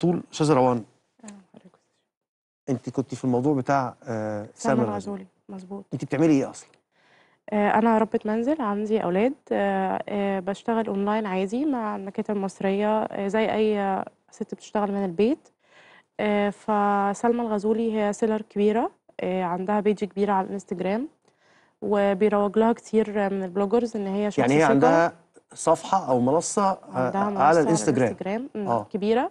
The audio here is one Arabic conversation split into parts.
طول شجره وان آه، انت كنت في الموضوع بتاع آه، سامر العزولي مظبوط انت بتعملي ايه اصلا آه، انا ربة منزل عندي اولاد بشتغل اونلاين عادي مع المكاتب المصريه زي اي ست بتشتغل من البيت فسلمى الغزولي هي سيلر كبيره عندها بيج كبيره على الانستجرام وبيروج لها كتير من البلوجرز ان هي يعني هي عندها صفحه او منصه عندها منصة على الانستجرام, على الانستجرام آه. كبيره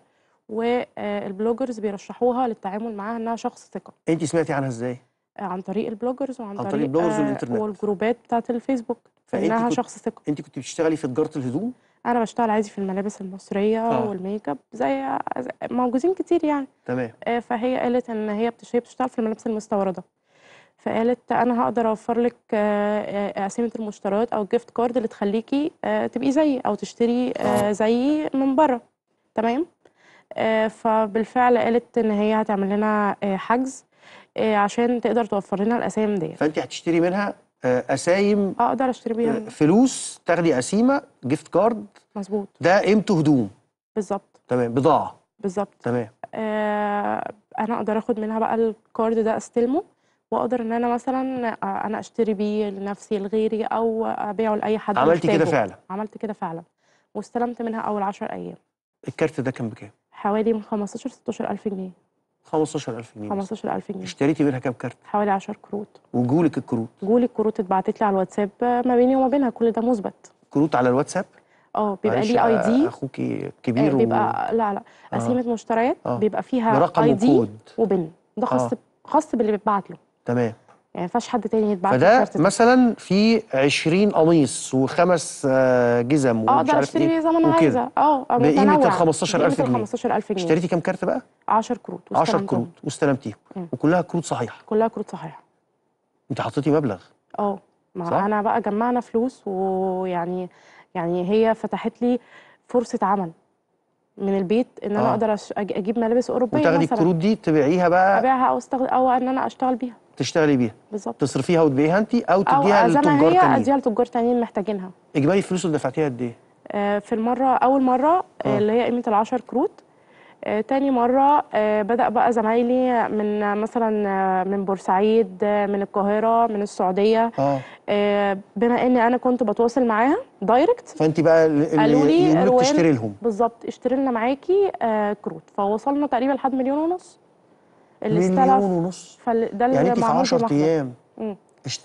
والبلوجرز بيرشحوها للتعامل معاها انها شخص ثقه انت سمعتي عنها ازاي آه، عن طريق البلوجرز وعن عن طريق, طريق البلوجرز آه، والانترنت والجروبات بتاعه الفيسبوك انها شخص ثقه انت كنت بتشتغلي في تجاره الهدوم انا بشتغل عادي في الملابس المصريه آه. والميك اب زي موجودين كتير يعني تمام آه، فهي قالت ان هي بتشتغل في الملابس المستورده فقالت انا هقدر اوفر لك قسيمه المشتريات او الجيفت كارد اللي تخليكي تبقي زيي او تشتري زيي من بره تمام آه، فبالفعل قالت ان هي هتعمل لنا آه، حجز آه، عشان تقدر توفر لنا الاسايم دي فانت هتشتري منها اسايم اقدر اشتري بيها فلوس تاخدي قسيمه جيفت كارد مظبوط ده قيمته هدوم بالظبط تمام بضاعه بالظبط تمام انا اقدر اخد منها بقى الكارد ده استلمه واقدر ان انا مثلا انا اشتري بيه لنفسي لغيري او ابيعه لاي حد عملت كده فعلا عملت كده فعلا واستلمت منها اول 10 ايام الكارت ده كان بكام حوالي من 15 16000 جنيه 15000 جنيه 15000 جنيه اشتريتي منها كام كارت؟ حوالي 10 كروت وجولك الكروت جولك الكروت اتبعتت لي على الواتساب ما بيني وما بينها كل ده مثبت كروت على الواتساب؟ اه بيبقى ليه اي دي اخوكي كبير آه بيبقى و... لا لا قسيمه آه. مشتريات آه. بيبقى فيها اي دي وبن ده خاص آه. خاص باللي بيتبعت له تمام يعني ما ينفعش حد تاني يتبعت فده مثلا في 20 قميص وخمس آه، جزم آه، ومش عارف ايه اه ده اشتري بيه زي ما انا عايزه اه بقيمه ال 15000 جنيه 15000 جنيه اشتريتي كام كارت بقى؟ 10 كروت 10 كروت واستلمتيهم وكلها كروت صحيحه كلها كروت صحيحه انت حطيتي مبلغ اه ما انا بقى جمعنا فلوس ويعني يعني هي فتحت لي فرصه عمل من البيت ان انا آه. اقدر اجيب ملابس اوروبيه وتاخدي الكروت دي تبيعيها بقى ابيعها او استغل او ان انا اشتغل بيها تشتغلي بيها بالظبط تصرفيها وتبيعيها انت او تديها لتجار تانيين او اديها لتجار تانيين محتاجينها اجمالي الفلوس اللي دفعتيها قد ايه؟ آه، في المره اول مره آه. آه. اللي هي قيمه ال 10 كروت آه، تاني مرة بدأ بقى زمايلي من مثلا من بورسعيد من القاهرة من السعودية آه. بما إن أنا كنت بتواصل معاها دايركت فأنت بقى اللي, اللي تشتري لهم بالظبط اشتري لنا معاكي كروت فوصلنا تقريبا لحد مليون ونص اللي مليون ونص فده اللي يعني انت في 10 ايام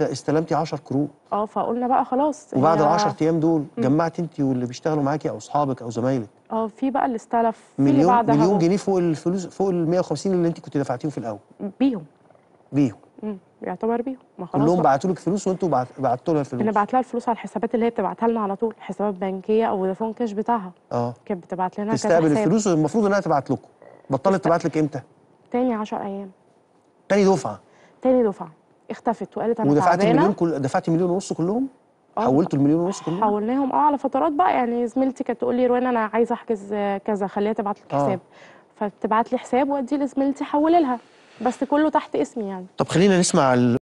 استلمتي 10 كروت اه فقلنا بقى خلاص وبعد ال 10 ايام دول جمعتي انت واللي بيشتغلوا معاكي او اصحابك او زمايلك اه في بقى اللي استلف مليون مليون جنيه فوق الفلوس فوق ال 150 اللي انت كنت دفعتيهم في الاول بيهم بيهم امم يعتبر بيهم ما خلاص كلهم بعتوا لك فلوس وانتوا بعتوا لها الفلوس انا بعت لها الفلوس على الحسابات اللي هي بتبعتها لنا على طول حسابات بنكيه او فون كاش بتاعها اه كانت بتبعت لنا تستقبل الفلوس والمفروض انها تبعت لكم بطلت تبعت لك امتى؟ تاني 10 ايام تاني دفعه تاني دفعه اختفت وقالت انا ودفعتي مليون كل دفعتي مليون ونص كلهم آه. حولتوا المليون ونص كلهم حولناهم اه على فترات بقى يعني زميلتي كانت تقول لي روان انا عايزه احجز كذا خليها تبعت لك آه. حساب آه. فبتبعت لي حساب واديه لزميلتي حول لها بس كله تحت اسمي يعني طب خلينا نسمع